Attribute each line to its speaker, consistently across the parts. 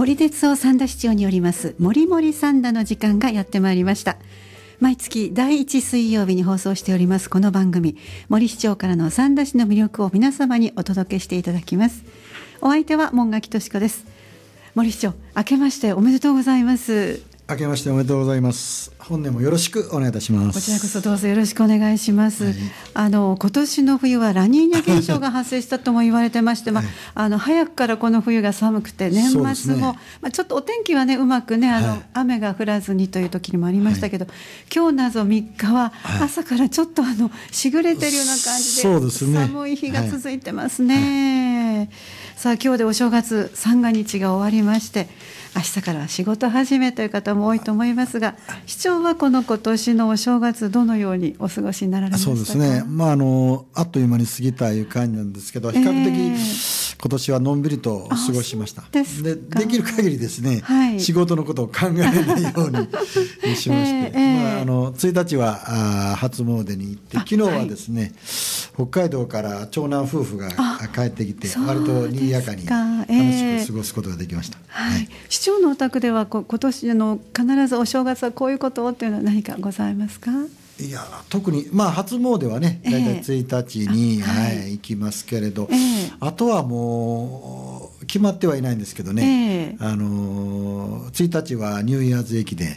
Speaker 1: 森哲夫三田市長によります森森三田の時間がやってまいりました毎月第1水曜日に放送しておりますこの番組森市長からの三田市の魅力を皆様にお届けしていただきますお相手は門垣俊子です森市長明けましておめでとうございます
Speaker 2: 明けましておめでとうございます。本年もよろしくお願いいたします。こちらこ
Speaker 1: そどうぞよろしくお願いします。はい、あの今年の冬はラニーニャ現象が発生したとも言われてまして、まあ、あの早くからこの冬が寒くて年末も、ね、まあちょっとお天気はねうまくねあの、はい、雨が降らずにという時にもありましたけど、今日謎3日は朝からちょっとあのしぐれてるような感じで、寒い日が続いてますね。さあ今日でお正月三が日が終わりまして明日から仕事始めという方も多いと思いますが市長はこの今年のお正月どのようにお過ごしになられましたかそうですね、ま
Speaker 2: あ、あのあっという間に過ぎたいう感じなんですけど比較的、えー今年はのんびりと過ごしましたでできる限りですね、はい、仕事のことを考えないようにしまして、えーまあ、あの1日はあ初詣に行って昨日はですね、はい、北海道から長男夫婦が帰ってきて割と賑やかに楽しく過ごすことができました、えー、
Speaker 1: はい、市長のお宅ではこ今年の必ずお正月はこういうことをというのは何かございますか
Speaker 2: いや特に、まあ、初詣はね大体1日に、えー、はい、はい、行きますけれど、えー、あとはもう決まってはいないんですけどね、えー、あの1日はニューイヤーズ駅伝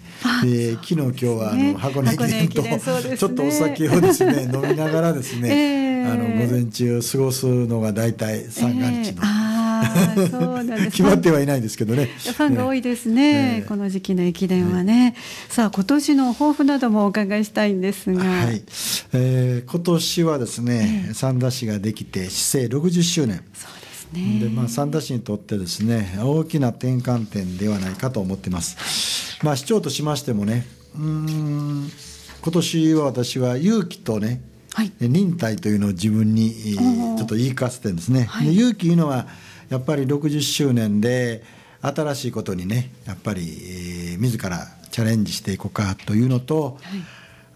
Speaker 2: で昨日今日はあの箱根駅伝と、ね、ちょっとお酒をですね飲みながらですね、あの午前中過ごすのが大体三が日の。決まってはいないですけどねファンが
Speaker 1: 多いですね、ねこの時期の駅伝はね、はい、さあ今年の抱負などもお伺いしたいんですが、はい
Speaker 2: えー、今年はですね、三田市ができて市政60周年そうですでまあ、三田市にとってですね大きな転換点ではないかと思ってます、まあ、市長としましてもねうん今年は私は勇気とね、はい、忍耐というのを自分にちょっと言いかせてですね、はい、勇気いうのはやっぱり60周年で新しいことにねやっぱり、えー、自らチャレンジしていこうかというのと、はい、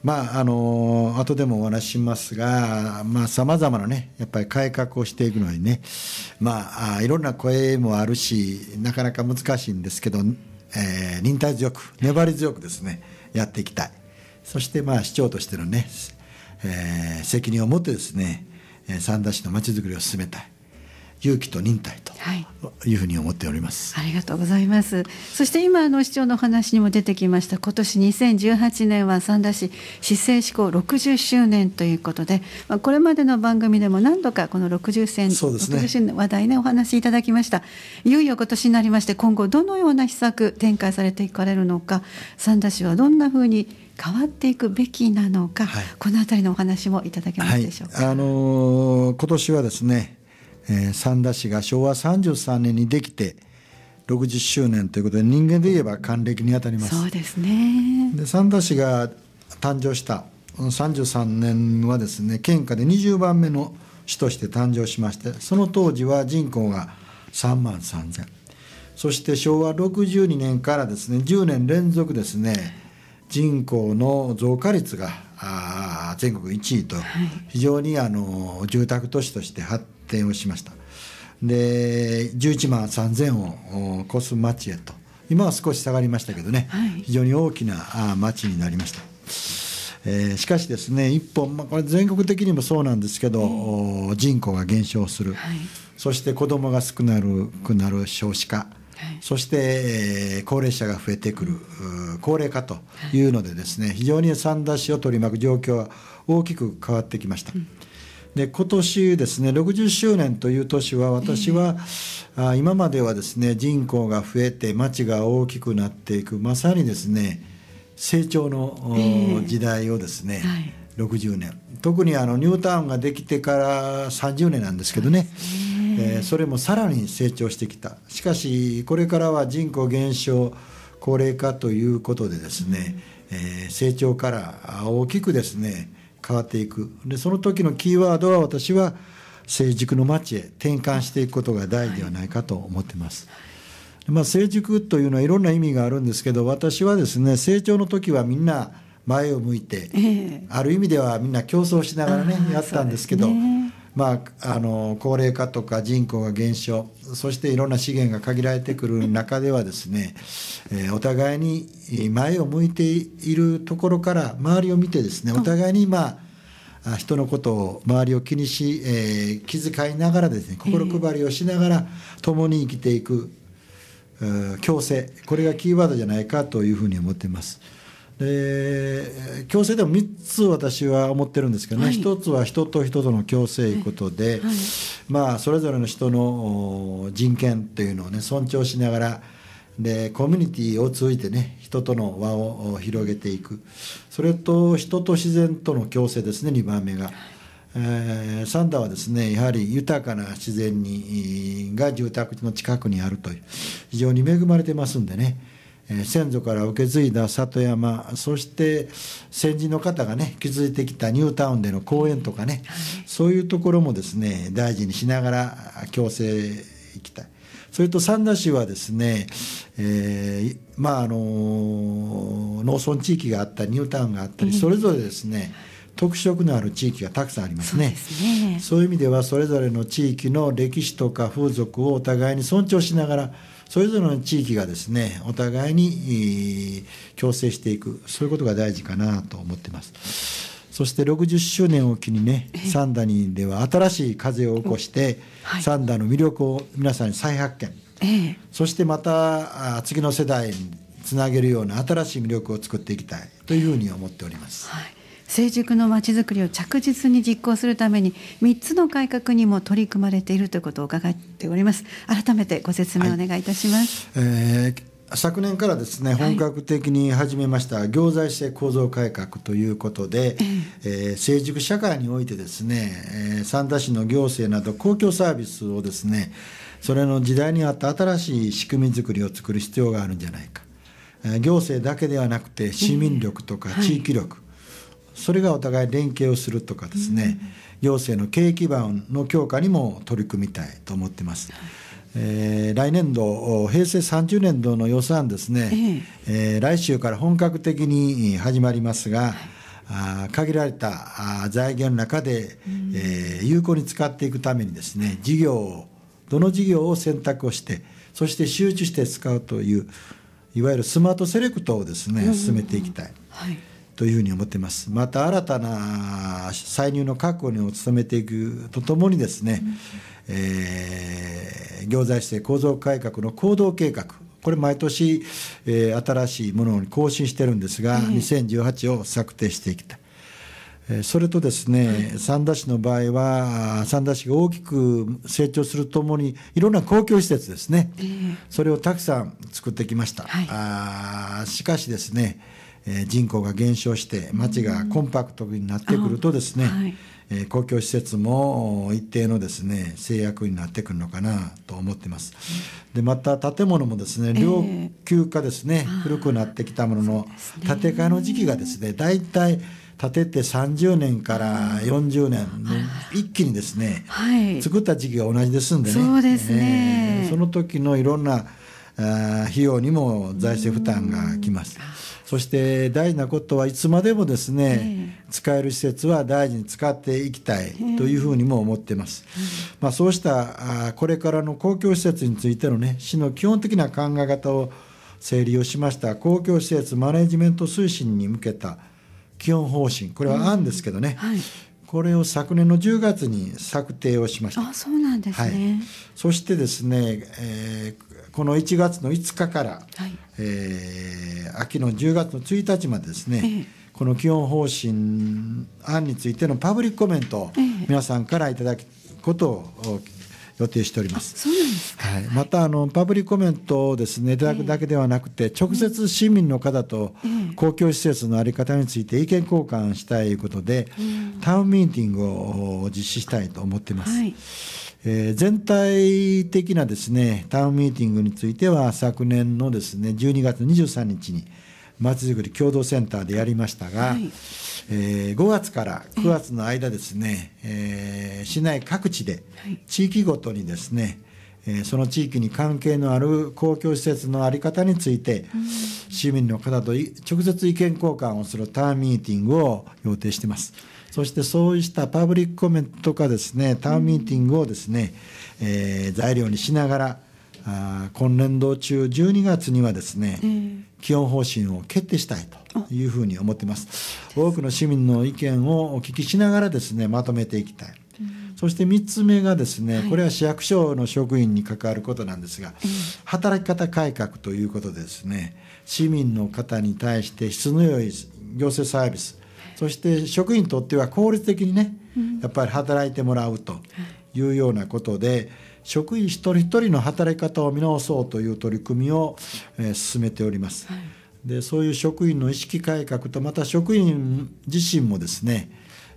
Speaker 2: まああの後でもお話ししますがさまざ、まなねやっぱり改革をしていくのにねまあいろんな声もあるしなかなか難しいんですけど、えー、忍耐強く粘り強くですねやっていきたいそしてまあ市長としてのね、えー、責任を持ってですね三田市のまちづくりを進めたい勇気と忍耐というふうに思っております、
Speaker 1: はい、ありがとうございますそして今あの市長のお話にも出てきました今年2018年は三田市市政施行60周年ということで、まあ、これまでの番組でも何度かこの60戦、ね、60周年話題ねお話しいただきましたいよいよ今年になりまして今後どのような施策展開されていかれるのか三田市はどんなふうに変わっていくべきなのか、はい、このあたりのお話もいただけますでしょうか、
Speaker 2: はい、あのー、今年はですねえー、三田市が昭和33年にできて60周年ということで人間で言えば還暦にあたりますそう
Speaker 1: ですね
Speaker 2: で三田市が誕生した33年はですね県下で20番目の市として誕生しましてその当時は人口が3万3000そして昭和62年からですね10年連続ですね人口の増加率が全国1位と非常にあの住宅都市として発展提をしましたで11万3000を超す町へと今は少し下がりましたけどね、はい、非常に大きな町になりました、えー、しかしですね一本、まあ、これ全国的にもそうなんですけど、えー、人口が減少する、はい、そして子どもが少なくなる少子化、そして、えー、高齢者が増えてくる高齢化というのでですね、非常に三田市を取り巻く状況は大きく変わってきました。うで今年ですね60周年という年は私は、えー、今まではですね人口が増えて町が大きくなっていくまさにですね成長の、えー、時代をですね、はい、60年特にあのニュータウンができてから30年なんですけどね、えー、それもさらに成長してきたしかしこれからは人口減少高齢化ということでですね、うん、えー、成長から大きくですね変わっていくでその時のキーワードは私は成熟の街へ転換していくことが大事ではないかと思ってます、はい、まあ、成熟というのはいろんな意味があるんですけど私はですね成長の時はみんな前を向いて、えー、ある意味ではみんな競争しながらね、やったんですけど、ね、まあ、あの高齢化とか人口が減少そしていろんな資源が限られてくる中ではですね、えー、お互いに前を向いているところから周りを見てですねお互いにまあ人のことを周りを気にし、えー、気遣いながらですね心配りをしながら共に生きていく共生これがキーワードじゃないかというふうに思っています。で共生でも3つ私は思ってるんですけどね、はい、1つは人と人との共生いうことで、はい、まあ、それぞれの人の人権というのを、ね、尊重しながらでコミュニティを通じてね人との輪を広げていくそれと人と自然との共生ですね2番目が。えー、サ段はですねやはり豊かな自然にが住宅地の近くにあるという非常に恵まれてますんでね先祖から受け継いだ里山そして先人の方がね築いてきたニュータウンでの公園とかね、はい、そういうところもですね大事にしながら共生いきたいそれと三田市はですね、えー、まああの農村地域があったりニュータウンがあったりそれぞれですね、特色のある地域がたくさんありますねそうねそういう意味ではそれぞれの地域の歴史とか風俗をお互いに尊重しながらそれぞれの地域がですねお互いに共生していくそういうことが大事かなと思ってます。そして60周年を機にね、サン田にでは新しい風を起こして、サダーの魅力を皆さんに再発見、そしてまた次の世代につなげるような新しい魅力を作っていきたいというふうに思っております。はい
Speaker 1: 成熟のまちづくりを着実に実行するために3つの改革にも取り組まれているということを伺っております改めてご説明お願いいたします、
Speaker 2: はい、えー昨年からですね本格的に始めました行財政構造改革ということで、えー、成熟社会においてですね、えー、三田市の行政など公共サービスをですねそれの時代に合った新しい仕組みづくりを作る必要があるんじゃないか、えー、行政だけではなくて市民力とか地域力、それがお互い連携をするとかですね、行政の経営基盤の強化にも取り組みたいと思ってます。えー、来年度、平成30年度の予算ですね、えー、えー、来週から本格的に始まりますが、はい、あ限られたあ財源の中で、えー、有効に使っていくためにですね、事業を、どの事業を選択をして、そして集中して使うという、いわゆるスマートセレクトをですね、進めていきたい。はいというふうに思っています。また新たな歳入の確保に努めていくとともにですね、うん、えー、行財政構造改革の行動計画、これ毎年、えー、新しいものに更新してるんですが、2018を策定していきた。それとですね、三田市の場合は、三田市が大きく成長するともに、いろんな公共施設ですね、それをたくさん作ってきました。はい、あしかしですね、え人口が減少して町がコンパクトになってくるとですね、はい、え公共施設も一定のですね制約になってくるのかなと思ってます。でまた建物もですね老朽化ですね、えー、古くなってきたものの、建て替えの時期がですね大体建てて30年から40年一気にですね、
Speaker 1: はい、作
Speaker 2: った時期が同じですんでねそうですね、えー、その時のいろんなあ費用にも財政負担がきます。そして大事なことはいつまでもですね、えー、使える施設は大事に使っていきたいというふうにも思っています、えー、まあ、そうしたあこれからの公共施設についてのね市の基本的な考え方を整理をしました公共施設マネジメント推進に向けた基本方針これは案ですけどね、うんはい、これを昨年の10月に策定をしました。あそ
Speaker 1: うなんですね、はい、
Speaker 2: そしてですね、えー、この1月の5日から、はいえー、秋の10月の1日までですね、ええこの基本方針案についてのパブリックコメントを皆さんからいただくことを予定しております。はい、またあのパブリックコメントをですねいただくだけではなくて、直接市民の方と公共施設の在り方について意見交換したいことで、タウンミーティングを実施したいと思っています。えー、全体的なですねタウンミーティングについては昨年のですね12月23日にまちづくり共同センターでやりましたが、はい、えー、5月から9月の間ですね、えー、市内各地で地域ごとにですね、はい、えその地域に関係のある公共施設の在り方について、市民の方と直接意見交換をするターンミーティングを予定しています。そしてそうしたパブリックコメントとかですね、ターンミーティングをですね、うん、えー、材料にしながら、あ今年度中12月にはですね、うん基本方針を決定したいというふうに思っています多くの市民の意見をお聞きしながらですねまとめていきたい、そして3つ目がですね、これは市役所の職員に関わることなんですが、働き方改革ということでですね市民の方に対して質の良い行政サービスそして職員にとっては効率的にね、やっぱり働いてもらうというようなことで、職員一人一人の働き方を見直そうという取り組みを、えー、進めております。はい、でそういう職員の意識改革とまた職員自身もですね、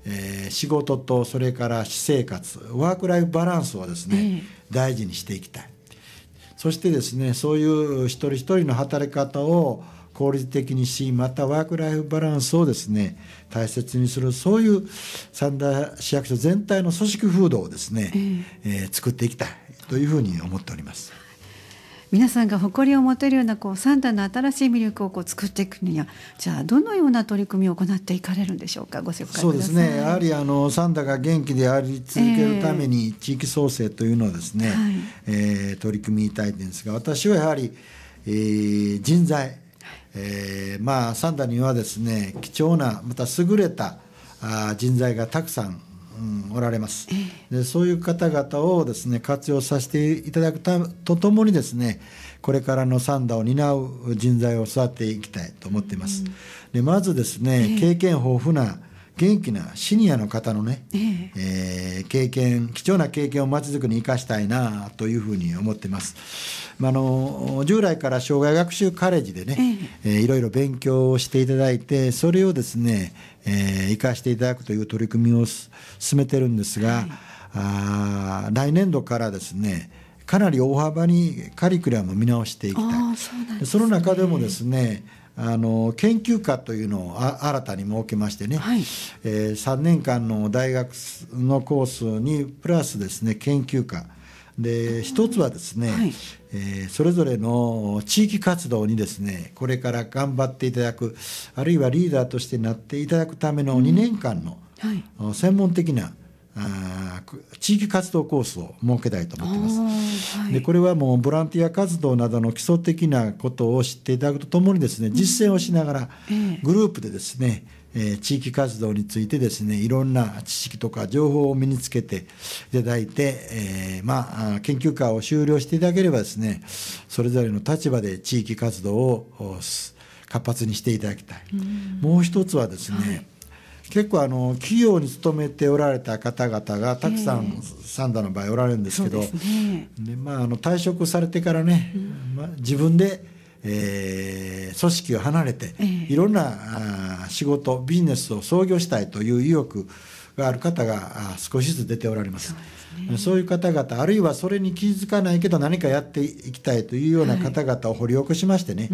Speaker 2: えー、仕事とそれから私生活ワーク・ライフ・バランスをですね、えー、大事にしていきたいそしてですねそういう一人一人の働き方を効率的にしまたワーク・ライフ・バランスをですね大切にするそういう三田市役所全体の組織風土をですね、えー、えー、作っていきたいというふうに思っております。
Speaker 1: 皆さんが誇りを持てるようなこう三田の新しい魅力をこう作っていくにはじゃあどのような取り組みを行っていかれるんでしょうかご紹介そうですねやは
Speaker 2: りあの三田が元気であり続けるために地域創生というのをですね、えー、はい、えー、取り組みたいんですが私はやはり、えー、人材えー、まあ三田にはですね貴重なまた優れたあ人材がたくさん、うん、おられます、でそういう方々をですね活用させていただくたとともにですねこれからの三田を担う人材を育てていきたいと思っています、でまずですね経験豊富な元気なシニアの方のね、えー、えー、経験貴重な経験をまちづくりに生かしたいなというふうに思ってます、まあ、の従来から障害学習カレッジでね、えー、えー、いろいろ勉強をしていただいてそれをですね、えー、生かしていただくという取り組みを進めてるんですが、はい、あ来年度からですねかなり大幅にカリキュラムを見直していきたいそ、ね,、の中でもですねあの研究科というのを新たに設けましてね、はい、えー、3年間の大学のコースにプラスですね研究科で一つはですね、はい、えー、それぞれの地域活動にですねこれから頑張っていただくあるいはリーダーとしてなっていただくための2年間の、うんはい、専門的なあ地域活動コースを設けたいと思ってます、はい、でこれはもうボランティア活動などの基礎的なことを知っていただくとともにですね実践をしながらグループでですね、えー、地域活動についてですねいろんな知識とか情報を身につけていただいて、えー、まあ、研究会を終了していただければですねそれぞれの立場で地域活動を活発にしていただきたい。うもう一つはですね、はい結構あの企業に勤めておられた方々がたくさん、えー、サンダの場合おられるんですけどで、ね、まあ、あの退職されてからね、うん、まあ、自分で、えー、組織を離れて、えー、いろんなあ仕事ビジネスを創業したいという意欲がある方が少しずつ出ておられます。そう、ね,、そういう方々あるいはそれに気づかないけど何かやっていきたいというような方々を掘り起こしましてね、はい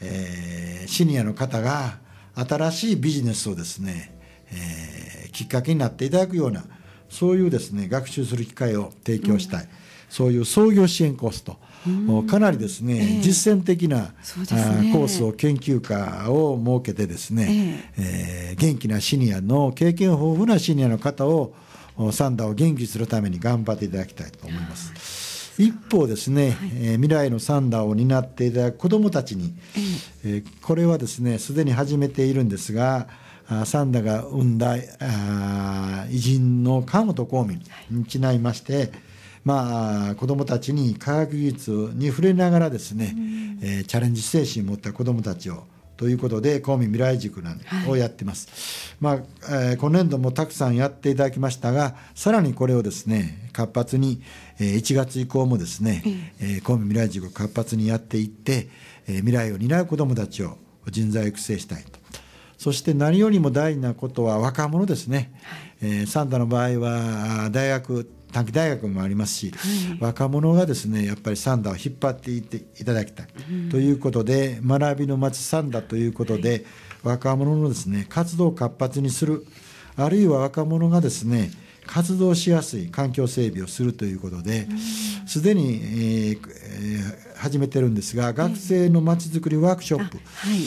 Speaker 2: えー、シニアの方が新しいビジネスをですねえー、きっかけになっていただくようなそういうですね学習する機会を提供したい、うん、そういう創業支援コースと、うん、かなりですね、えー、実践的な、ね、コースを研究科を設けてですね、えー、えー、元気なシニアの経験豊富なシニアの方をサンダーを元気するために頑張っていただきたいと思います。一方ですね、はい、えー、未来のサンダーを担っていただく子どもたちに、えー、これはですねすでに始めているんですが、サンダが生んだ偉人の川本公民にちないまして、はいまあ、子どもたちに科学技術に触れながらですね、うん、えー、チャレンジ精神を持った子どもたちをということで公民未来塾なん、をやってます、まあえー、今年度もたくさんやっていただきましたがさらにこれをですね活発に、えー、1月以降もですね、うん、えー、公民未来塾を活発にやっていって、えー、未来を担う子どもたちを人材育成したいとそして何よりも大事なことは若者ですね、はい、えー、サンタの場合は大学短期大学もありますし、はい、若者がですねやっぱりサンダを引っ張っていっていただきたい、うん、ということで学びの街サンダということで、はい、若者のですね活動を活発にするあるいは若者がですね活動しやすい環境整備をするということですで、うん、に、えーえー、始めてるんですが学生のまちづくりワークショップ、はい、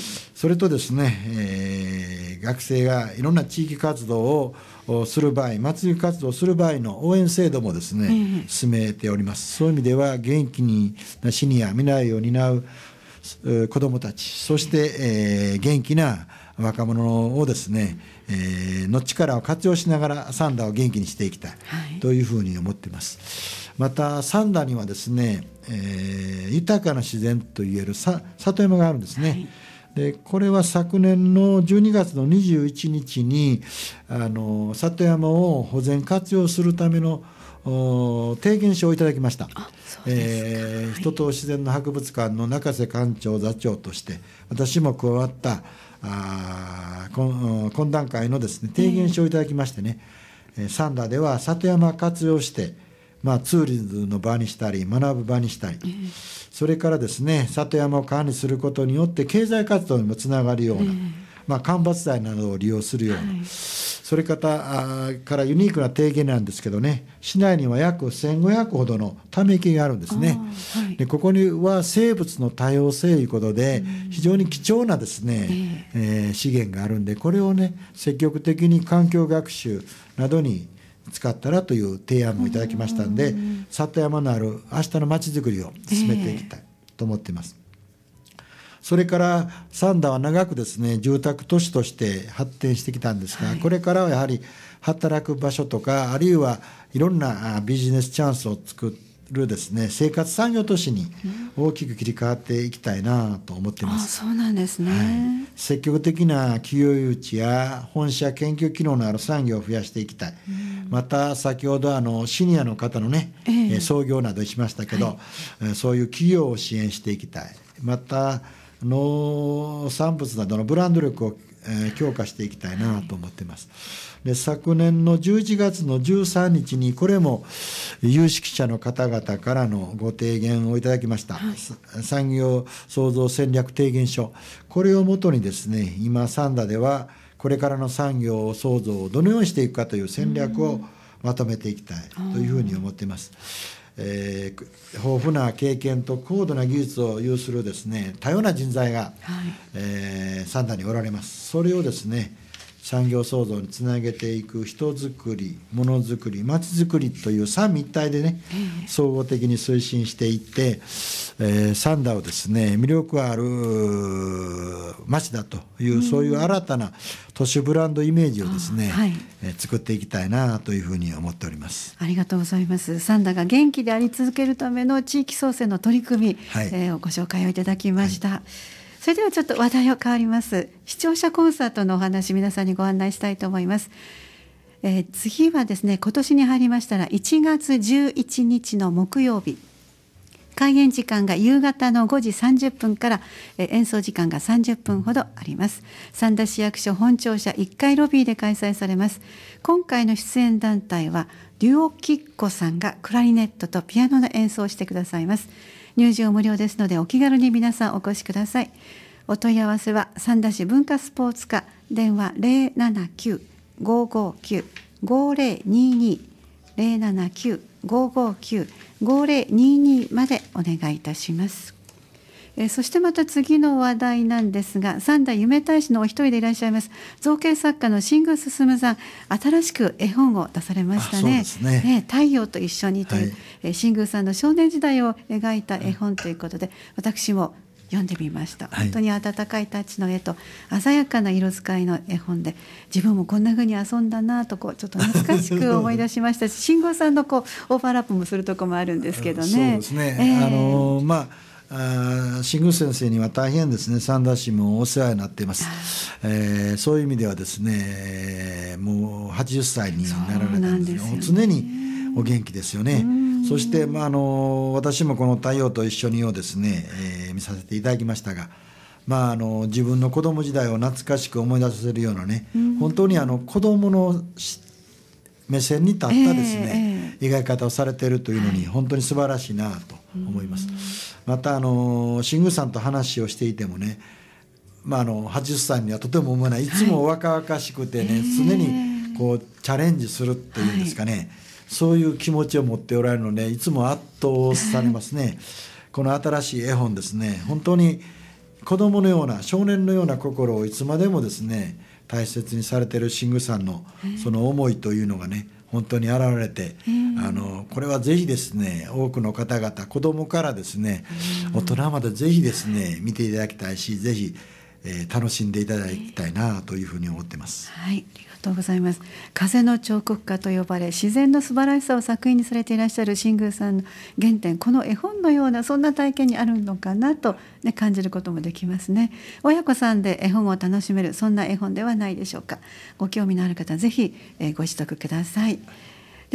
Speaker 2: それとですね、えー、学生がいろんな地域活動をする場合、祭り活動をする場合の応援制度もですね、進めております。そういう意味では、元気にシニア、未来を担う子どもたち、そして、えー、元気な若者をですね、えー、の力を活用しながらサンダーを元気にしていきたいというふうに思っています。はい、またサンダーにはですね、えー、豊かな自然といえる里山があるんですね。はいでこれは昨年の12月の21日にあの里山を保全活用するための提言書をいただきました、えー、人と自然の博物館の中瀬館長座長として私も加わったあ懇談会のですね提言書をいただきましてね、えー、サンダでは里山活用してまあ、ツーリズムの場にしたり学ぶ場にしたり、えー、それからですね里山を管理することによって経済活動にもつながるような、えー、まあ、間伐材などを利用するような、はい、それからあからユニークな提言なんですけどね市内には約1500ほどのため池があるんですね、はい、でここには生物の多様性ということで、うん、非常に貴重なですね、えー、えー、資源があるんでこれをね積極的に環境学習などに使ったらという提案もいただきましたんで、うん、里山のある明日のまちづくりを進めていきたいと思っています。えー、それから三田は長くですね住宅都市として発展してきたんですが、はい、これからはやはり働く場所とかあるいはいろんなビジネスチャンスを作っるですね生活産業都市に大きく切り替わっていきたいなと思ってます、
Speaker 1: うん、そうなんですね、はい、
Speaker 2: 積極的な企業誘致や本社研究機能のある産業を増やしていきたい、うん、また先ほどあのシニアの方のね、えー、創業などしましたけど、はい、そういう企業を支援していきたいまた農産物などのブランド力をえ強化していきたいなと思ってます。で昨年の11月の13日にこれも有識者の方々からのご提言をいただきました、はい、産業創造戦略提言書これをもとにですね今三田ではこれからの産業創造をどのようにしていくかという戦略をまとめていきたいというふうに思っています。えー、豊富な経験と高度な技術を有するですね多様な人材が、はい、えー、三田におられます。それをですね産業創造につなげていく人づくりものづくりまちづくりという三位一体でね総合的に推進していって、えー、サンダーをですね魅力ある町だというそういう新たな都市ブランドイメージをですね、はい、えー、作っていきたいなというふうに思っております
Speaker 1: ありがとうございますサンダーが元気であり続けるための地域創生の取り組み、はい、えー、ご紹介をいただきました。はいそれではちょっと話題を変わります視聴者コンサートのお話皆さんにご案内したいと思います、えー、次はですね今年に入りましたら1月11日の木曜日開演時間が夕方の5時30分から、え演奏時間が30分ほどあります三田市役所本庁舎1階ロビーで開催されます今回の出演団体はデュオキッコさんがクラリネットとピアノの演奏をしてくださいます入場無料ですのでお気軽に皆さんお越しくださいお問い合わせは三田市文化スポーツ課電話079-559-5022 079-559-5022までお願いいたしますえそしてまた次の話題なんですが三代夢大使のお一人でいらっしゃいます造形作家の新宮進さん新しく絵本を出されましたね「ね、太陽と一緒に」という、はい、新宮さんの少年時代を描いた絵本ということで私も読んでみました、はい、本当に温かいタッチの絵と鮮やかな色使いの絵本で自分もこんな風に遊んだなとこうちょっと懐かしく思い出しましたし慎吾 さんのこうオーバーラップもするとこもあるんですけどね。そうですね、えー、あの
Speaker 2: まあ新宮先生には大変ですね三田市もお世話になっています、えー、そういう意味ではですねもう80歳になられたんですんです、ね、常にお元気ですよね。そして、まあ、あの私もこの「太陽と一緒に」をですね、えー、見させていただきましたが、まあ、あの自分の子供時代を懐かしく思い出させるようなね、本当にあの子供の目線に立ったですね、えーえー、描き方をされているというのに、本当に素晴らしいなと思います。またあの新宮さんと話をしていてもね、まあ、あの80歳にはとても思えないいつも若々しくてね、はい、常にこうチャレンジするっていうんですかね、そういう気持ちを持っておられるのでいつも圧倒されますね、この新しい絵本ですね本当に子供のような少年のような心をいつまでもですね大切にされてる新宮さんのその思いというのがね、本当に現れて、あのこれはぜひですね多くの方々子どもからですね大人までぜひですね見ていただきたいしぜひえー、楽しんでいただきたいなというふうに思ってます。
Speaker 1: はい、ありがとうございます。風の彫刻家と呼ばれ、自然の素晴らしさを作品にされていらっしゃる新宮さんの原点、この絵本のようなそんな体験にあるのかなとね感じることもできますね。親子さんで絵本を楽しめるそんな絵本ではないでしょうか。ご興味のある方ぜひ、えー、ご自宅ください。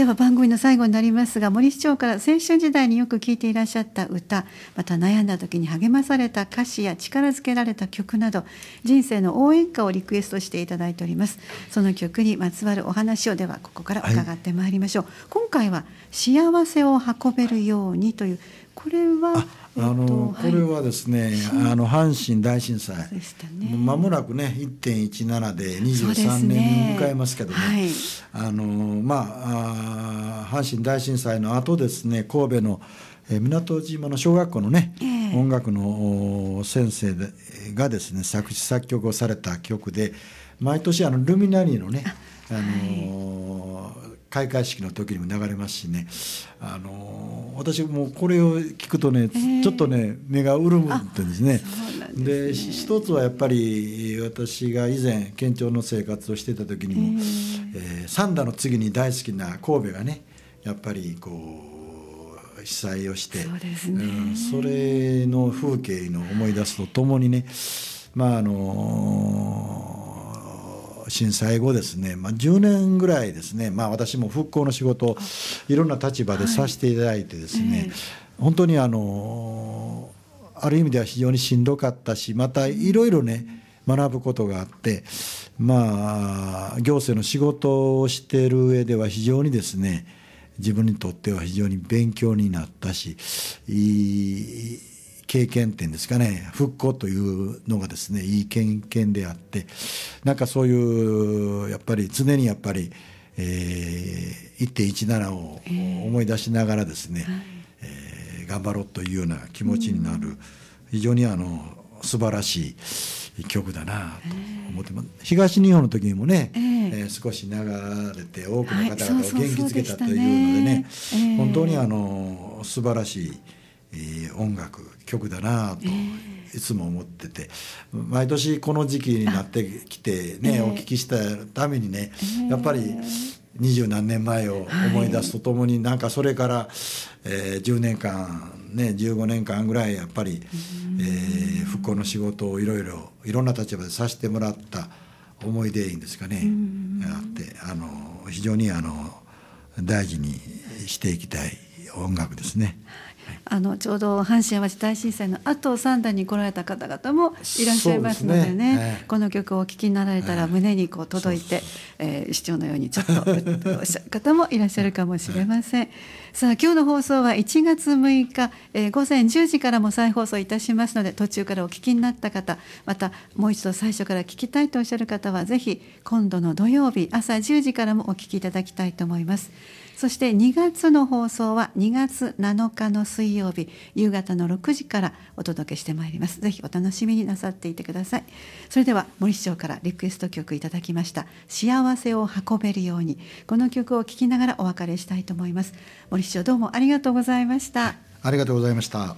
Speaker 1: では番組の最後になりますが森市長から青春時代によく聴いていらっしゃった歌また悩んだ時に励まされた歌詞や力づけられた曲など人生の応援歌をリクエストしていただいておりますその曲にまつわるお話をではここから伺ってまいりましょう、はい、今回は「幸せを運べるように」というこれは
Speaker 2: あの、えっと、これはですね、はい、あの阪神大震災ま、ね、もなくね1.17で23年迎えますけどね、ねはい、あのまあ阪神大震災の後ですね神戸の港島の小学校のね、えー、音楽の先生がですね作詞作曲をされた曲で毎年あのルミナリーのねあの、はい開会式の時にも流れますしね、あの私もこれを聞くとね、ちょっとね目が潤むってですねで、ね、一つはやっぱり私が以前県庁の生活をしてた時にも、え三田の次に大好きな神戸がねやっぱりこう被災をして、ね、うん、それの風景の思い出すとともにねまああのー震災後ですね、まあ、10年ぐらいですね、まあ、私も復興の仕事いろんな立場でさせていただいてですね、はいえー、本当にあのある意味では非常にしんどかったしまたいろいろね学ぶことがあってまあ行政の仕事をしている上では非常にですね自分にとっては非常に勉強になったしいい経験っていうんですかね復興というのがですねいい経験であってなんかそういうやっぱり常にやっぱり、えー、1.17を思い出しながらですね、えー、えー、頑張ろうというような気持ちになる、非常にあの素晴らしい曲だなと思ってます、えー、東日本の時にもね、えー、えー、少し流れて多くの方々を元気づけたというのでね、本当にあの素晴らしい。いい音楽曲だなといつも思ってて、えー、毎年この時期になってきてね、えー、お聞きしたためにね、えー、やっぱり二十何年前を思い出すとともに、はい、なんかそれから、えー、10年間ね15年間ぐらいやっぱり、えー、復興の仕事をいろいろいろんな立場でさせてもらった思い出いいんですかね、あってあの非常にあの大事にしていきたい音楽ですね。
Speaker 1: あのちょうど阪神・淡路大震災の後三段に来られた方々もいらっしゃいますのでね、ねえー、この曲をお聴きになられたら胸にこう届いて、えー、市長のようにちょっとおっしゃる方もいらっしゃるかもしれません。さあ今日の放送は1月6日、えー、午前10時からも再放送いたしますので途中からお聞きになった方またもう一度最初から聞きたいとおっしゃる方はぜひ今度の土曜日朝10時からもお聞きいただきたいと思います。そして2月の放送は2月7日の水曜日夕方の6時からお届けしてまいりますぜひお楽しみになさっていてくださいそれでは森市長からリクエスト曲いただきました幸せを運べるようにこの曲を聴きながらお別れしたいと思います森市長どうもありがとうございました
Speaker 2: ありがとうございました